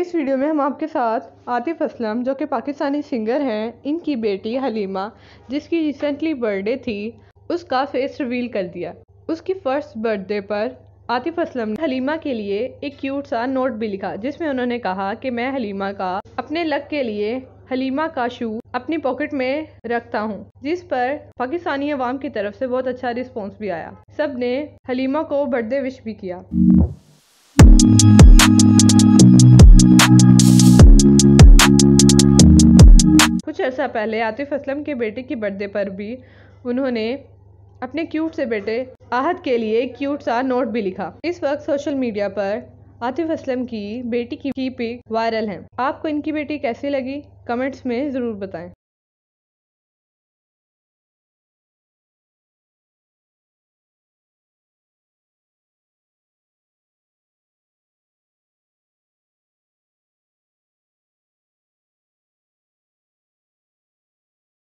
इस वीडियो में हम आपके साथ आतिफ असलम जो कि पाकिस्तानी सिंगर हैं इनकी बेटी हलीमा जिसकी रिसेंटली बर्थडे थी उसका फेस रिवील कर दिया उसकी फ़र्स्ट बर्थडे पर आतिफ असलम ने हलीमा के लिए एक क्यूट सा नोट भी लिखा जिसमें उन्होंने कहा कि मैं हलीमा का अपने लक के लिए हलीमा का शू अपनी पॉकेट में रखता हूँ जिस पर पाकिस्तानी अवाम की तरफ से बहुत अच्छा रिस्पॉन्स भी आया सब ने हलीमा को बर्थडे विश भी किया कुछ अर्सा पहले आतिफ असलम के बेटे की बर्थडे पर भी उन्होंने अपने क्यूट से बेटे आहत के लिए एक क्यूट सा नोट भी लिखा इस वक्त सोशल मीडिया पर आतिफ असलम की बेटी की पिक वायरल है आपको इनकी बेटी कैसी लगी कमेंट्स में ज़रूर बताएं